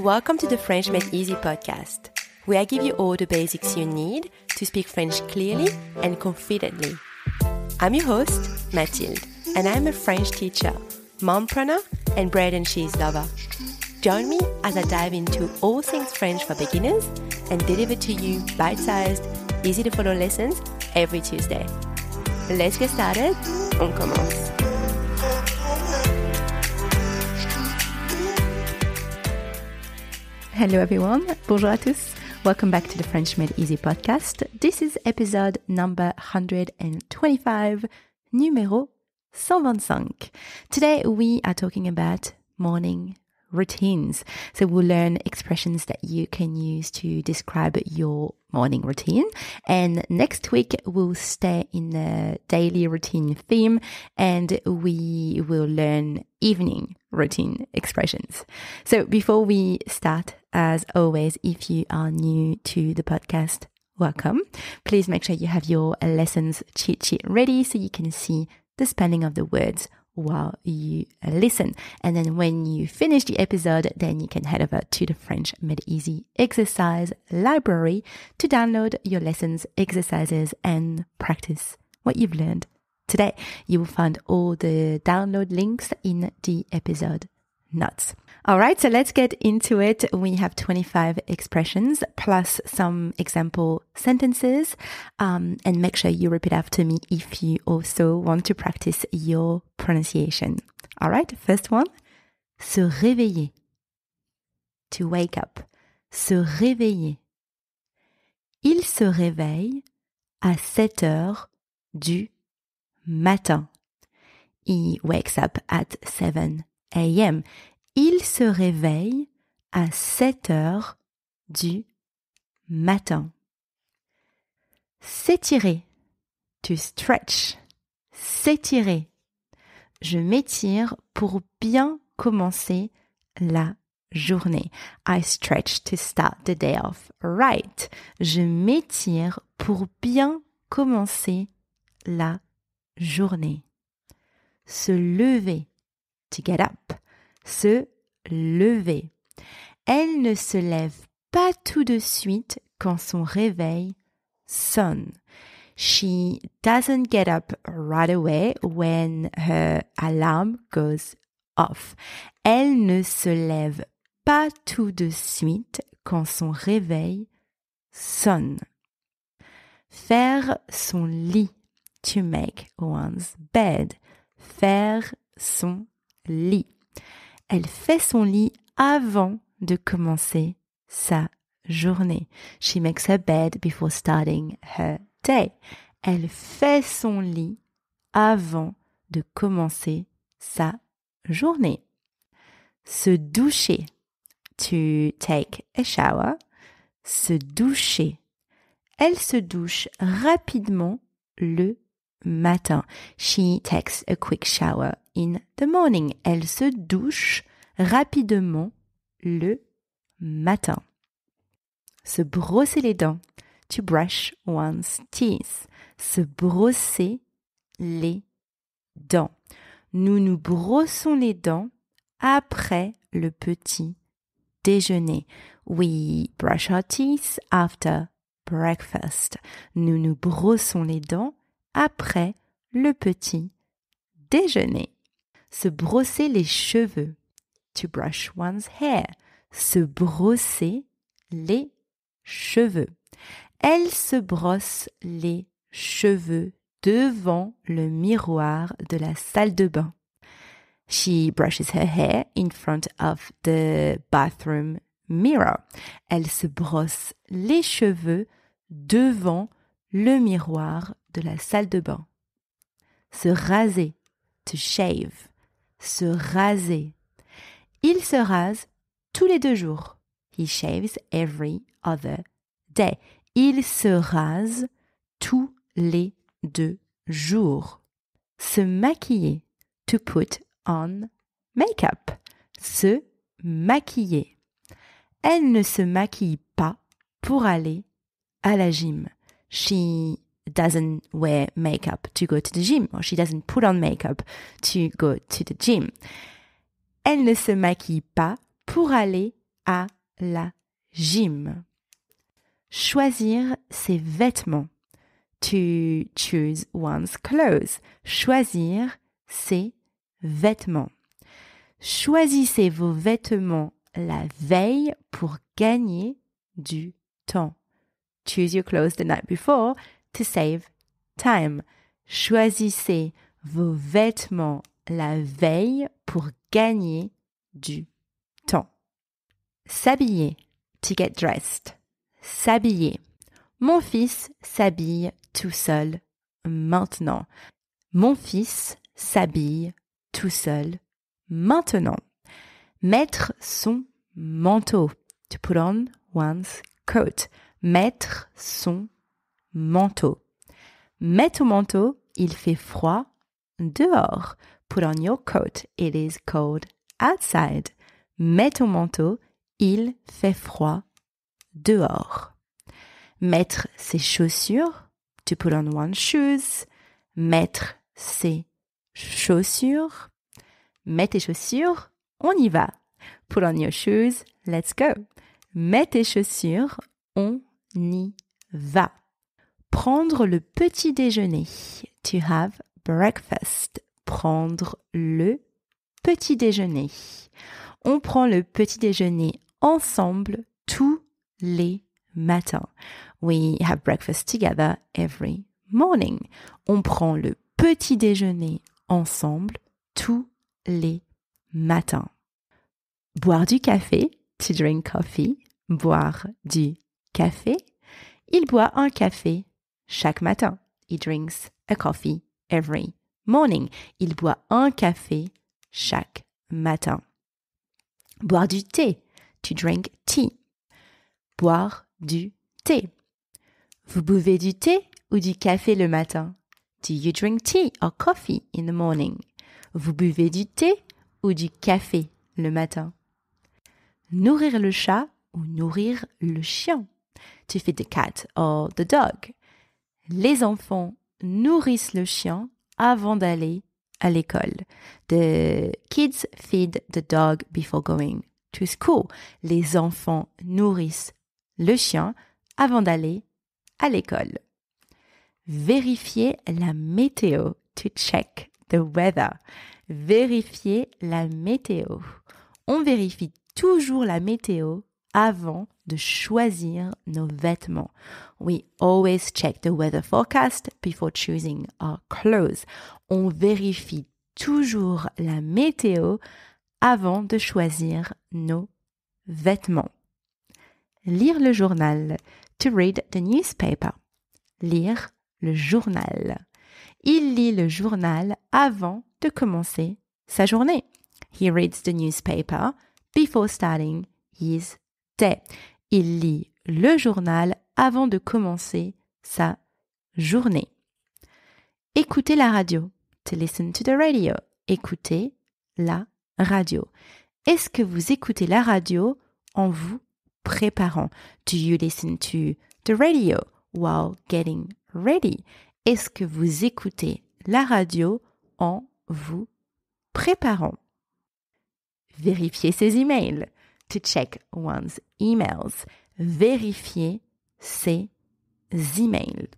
Welcome to the French Made Easy podcast, where I give you all the basics you need to speak French clearly and confidently. I'm your host, Mathilde, and I'm a French teacher, mompreneur, and bread and cheese lover. Join me as I dive into all things French for beginners and deliver to you bite sized, easy to follow lessons every Tuesday. Let's get started. On commence. Hello everyone, bonjour à tous. Welcome back to the French Made Easy podcast. This is episode number 125, numéro 125. Today we are talking about morning routines. So we'll learn expressions that you can use to describe your morning routine. And next week we'll stay in the daily routine theme and we will learn evening routine expressions. So before we start, as always, if you are new to the podcast, welcome. Please make sure you have your lessons cheat sheet ready so you can see the spelling of the words while you listen. And then when you finish the episode, then you can head over to the French Made Easy exercise library to download your lessons, exercises, and practice what you've learned today. You will find all the download links in the episode notes. All right, so let's get into it. We have 25 expressions plus some example sentences. Um, and make sure you repeat after me if you also want to practice your pronunciation. All right, first one se réveiller, to wake up, se réveiller. Il se réveille à 7 heures du matin. He wakes up at 7 a.m. Il se réveille à 7 heures du matin. S'étirer. To stretch. S'étirer. Je m'étire pour bien commencer la journée. I stretch to start the day off right. Je m'étire pour bien commencer la journée. Se lever. To get up. Se lever. Elle ne se lève pas tout de suite quand son réveil sonne. She doesn't get up right away when her alarm goes off. Elle ne se lève pas tout de suite quand son réveil sonne. Faire son lit to make one's bed. Faire son lit. Elle fait son lit avant de commencer sa journée. She makes her bed before starting her day. Elle fait son lit avant de commencer sa journée. Se doucher. To take a shower. Se doucher. Elle se douche rapidement le matin. She takes a quick shower in the morning. Elle se douche rapidement le matin. Se brosser les dents. To brush one's teeth. Se brosser les dents. Nous nous brossons les dents après le petit déjeuner. We brush our teeth after breakfast. Nous nous brossons les dents après le petit déjeuner. Se brosser les cheveux. To brush one's hair. Se brosser les cheveux. Elle se brosse les cheveux devant le miroir de la salle de bain. She brushes her hair in front of the bathroom mirror. Elle se brosse les cheveux devant le miroir de la salle de bain. Se raser, to shave, se raser. Il se rase tous les deux jours. He shaves every other day. Il se rase tous les deux jours. Se maquiller, to put on makeup. Se maquiller. Elle ne se maquille pas pour aller à la gym. She doesn't wear makeup to go to the gym or she doesn't put on makeup to go to the gym. Elle ne se maquille pas pour aller à la gym. Choisir ses vêtements. To choose one's clothes. Choisir ses vêtements. Choisissez vos vêtements la veille pour gagner du temps. Choose your clothes the night before to save time. Choisissez vos vêtements la veille pour gagner du temps. S'habiller, to get dressed. S'habiller. Mon fils s'habille tout seul maintenant. Mon fils s'habille tout seul maintenant. Mettre son manteau. To put on one's coat. Mettre son manteau. Mets ton manteau, il fait froid dehors. Put on your coat, it is cold outside. Mets ton manteau, il fait froid dehors. Mettre ses chaussures, to put on one shoes. Mettre ses chaussures. Mets tes chaussures, on y va. Put on your shoes, let's go. Mets tes chaussures, on y va. Prendre le petit déjeuner. To have breakfast. Prendre le petit déjeuner. On prend le petit déjeuner ensemble tous les matins. We have breakfast together every morning. On prend le petit déjeuner ensemble tous les matins. Boire du café, to drink coffee. Boire du café. Il boit un café chaque matin. He drinks a coffee every morning. Il boit un café chaque matin. Boire du thé. To drink tea. Boire du thé. Vous buvez du thé ou du café le matin? Do you drink tea or coffee in the morning? Vous buvez du thé ou du café le matin? Nourrir le chat ou nourrir le chien? To feed the cat or the dog les enfants nourrissent le chien avant d'aller à l'école. The kids feed the dog before going to school. Les enfants nourrissent le chien avant d'aller à l'école. Vérifier la météo to check the weather. Vérifier la météo. On vérifie toujours la météo avant de choisir nos vêtements. We always check the weather forecast before choosing our clothes. On vérifie toujours la météo avant de choisir nos vêtements. Lire le journal. To read the newspaper. Lire le journal. Il lit le journal avant de commencer sa journée. He reads the newspaper before starting his il lit le journal avant de commencer sa journée. Écoutez la radio. To listen to the radio. Écoutez la radio. Est-ce que vous écoutez la radio en vous préparant? Do you listen to the radio while getting ready? Est-ce que vous écoutez la radio en vous préparant? Vérifiez ses emails to check one's emails. Vérifier ses emails.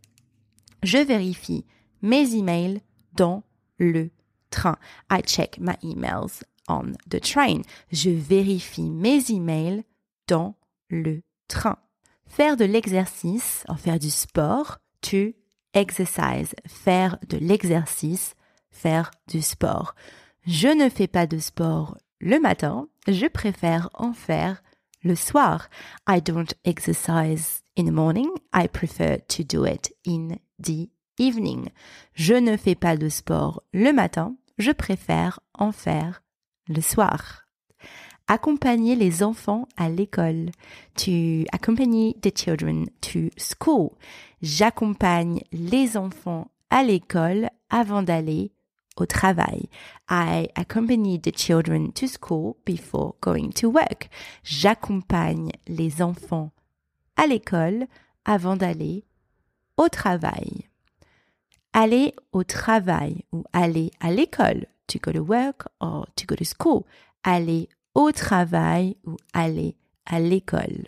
Je vérifie mes emails dans le train. I check my emails on the train. Je vérifie mes emails dans le train. Faire de l'exercice, en faire du sport, tu exercise, faire de l'exercice, faire du sport. Je ne fais pas de sport le matin, je préfère en faire le soir. I don't exercise in the morning. I prefer to do it in the evening. Je ne fais pas de sport le matin. Je préfère en faire le soir. Accompagner les enfants à l'école. To accompany the children to school. J'accompagne les enfants à l'école avant d'aller au travail. I accompany the children to school before going to work. J'accompagne les enfants à l'école avant d'aller au travail. Aller au travail ou aller à l'école. To go to work or to go to school. Aller au travail ou aller à l'école.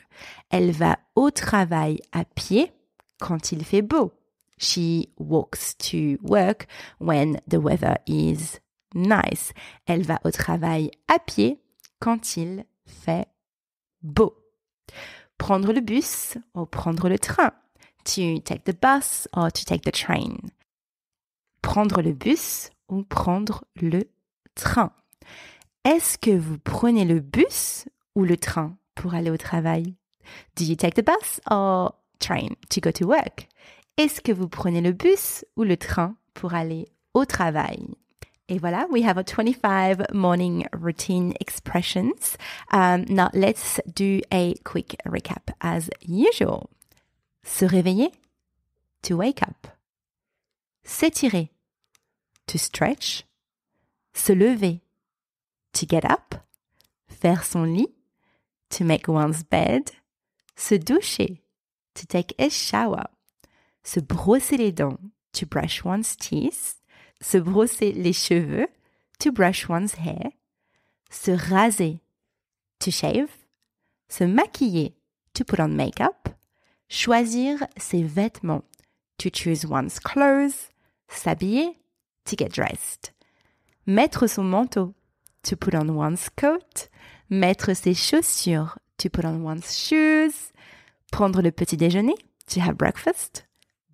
Elle va au travail à pied quand il fait beau. She walks to work when the weather is nice. Elle va au travail à pied quand il fait beau. Prendre le bus ou prendre le train. To take the bus or to take the train. Prendre le bus ou prendre le train. Est-ce que vous prenez le bus ou le train pour aller au travail? Do you take the bus or train to go to work? Est-ce que vous prenez le bus ou le train pour aller au travail? Et voilà, we have our 25 morning routine expressions. Um, now let's do a quick recap as usual. Se réveiller, to wake up. S'étirer, to stretch. Se lever, to get up. Faire son lit, to make one's bed. Se doucher, to take a shower se brosser les dents, to brush one's teeth, se brosser les cheveux, to brush one's hair, se raser, to shave, se maquiller, to put on makeup, choisir ses vêtements, to choose one's clothes, s'habiller, to get dressed, mettre son manteau, to put on one's coat, mettre ses chaussures, to put on one's shoes, prendre le petit déjeuner, to have breakfast,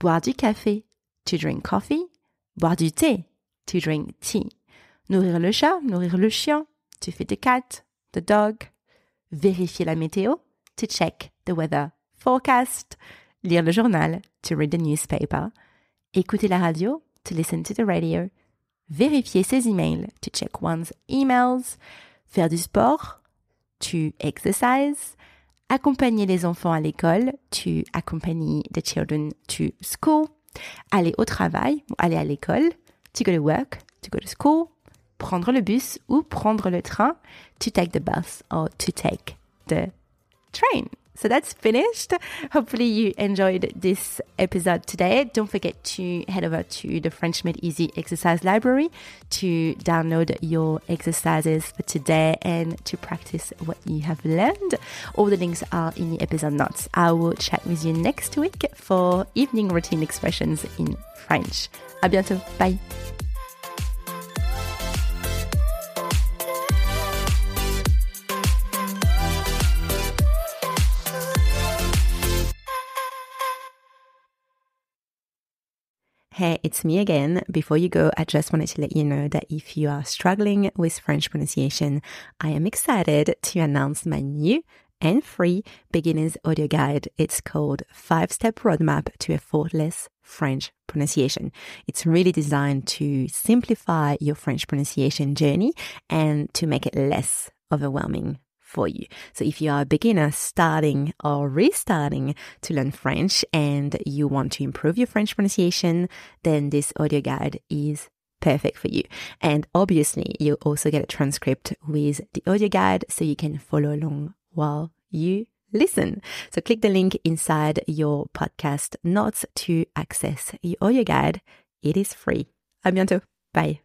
boire du café, to drink coffee, boire du thé, to drink tea, nourrir le chat, nourrir le chien, to feed the cat, the dog, vérifier la météo, to check the weather forecast, lire le journal, to read the newspaper, écouter la radio, to listen to the radio, vérifier ses emails, to check one's emails, faire du sport, to exercise, accompagner les enfants à l'école, to accompany the children to school, aller au travail, ou aller à l'école, to go to work, to go to school, prendre le bus ou prendre le train, to take the bus or to take the train. So that's finished. Hopefully, you enjoyed this episode today. Don't forget to head over to the French Made Easy exercise library to download your exercises for today and to practice what you have learned. All the links are in the episode notes. I will chat with you next week for evening routine expressions in French. À bientôt. Bye. Hey, it's me again. Before you go, I just wanted to let you know that if you are struggling with French pronunciation, I am excited to announce my new and free beginner's audio guide. It's called Five Step Roadmap to a Faultless French Pronunciation. It's really designed to simplify your French pronunciation journey and to make it less overwhelming for you. So if you are a beginner starting or restarting to learn French and you want to improve your French pronunciation, then this audio guide is perfect for you. And obviously you also get a transcript with the audio guide so you can follow along while you listen. So click the link inside your podcast notes to access your audio guide. It is free. À bientôt. Bye.